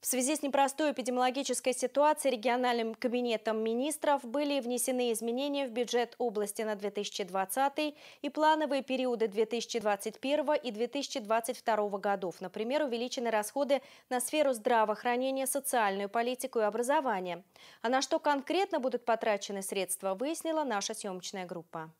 В связи с непростой эпидемиологической ситуацией региональным кабинетом министров были внесены изменения в бюджет области на 2020 и плановые периоды 2021 и 2022 годов. Например, увеличены расходы на сферу здравоохранения, социальную политику и образование. А на что конкретно будут потрачены средства, выяснила наша съемочная группа.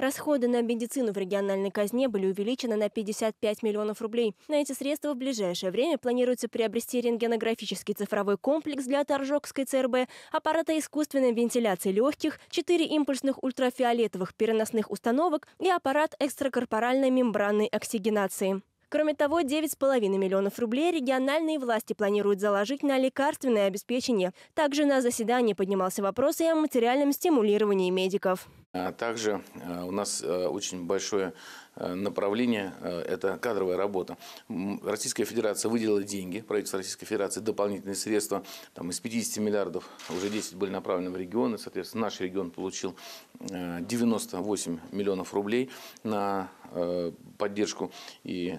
Расходы на медицину в региональной казне были увеличены на 55 миллионов рублей. На эти средства в ближайшее время планируется приобрести рентгенографический цифровой комплекс для Торжокской ЦРБ, аппарата искусственной вентиляции легких, 4 импульсных ультрафиолетовых переносных установок и аппарат экстракорпоральной мембранной оксигенации. Кроме того, 9,5 миллионов рублей региональные власти планируют заложить на лекарственное обеспечение. Также на заседании поднимался вопрос и о материальном стимулировании медиков. А также э, у нас э, очень большое э, направление – это кадровая работа. Российская Федерация выделила деньги, правительство Российской Федерации дополнительные средства. Там, из 50 миллиардов уже 10 были направлены в регионы. Соответственно, наш регион получил 98 миллионов рублей на поддержку и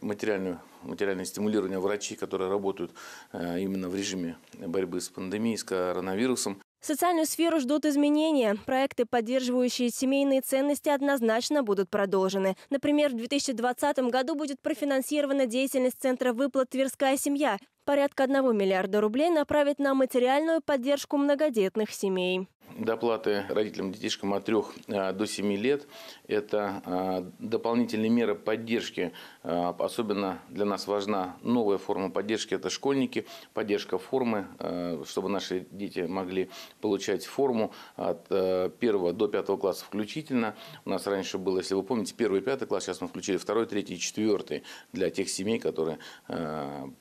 материальную материальное стимулирование врачей, которые работают именно в режиме борьбы с пандемией, с коронавирусом. Социальную сферу ждут изменения. Проекты, поддерживающие семейные ценности, однозначно будут продолжены. Например, в 2020 году будет профинансирована деятельность Центра выплат «Тверская семья». Порядка 1 миллиарда рублей направят на материальную поддержку многодетных семей доплаты родителям детишкам от 3 а, до 7 лет. Это а, дополнительные меры поддержки. А, особенно для нас важна новая форма поддержки. Это школьники, поддержка формы, чтобы наши дети могли получать форму от 1 до 5 класса включительно. У нас раньше было, если вы помните, 1 и 5 класс, сейчас мы включили 2, 3 и 4 для тех семей, которые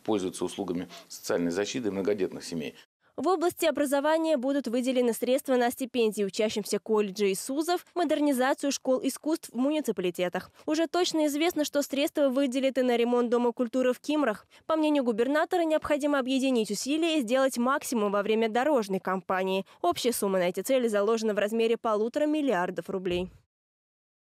пользуются услугами социальной защиты многодетных семей. В области образования будут выделены средства на стипендии учащимся колледжей и СУЗов, модернизацию школ искусств в муниципалитетах. Уже точно известно, что средства выделят и на ремонт Дома культуры в Кимрах. По мнению губернатора, необходимо объединить усилия и сделать максимум во время дорожной кампании. Общая сумма на эти цели заложена в размере полутора миллиардов рублей.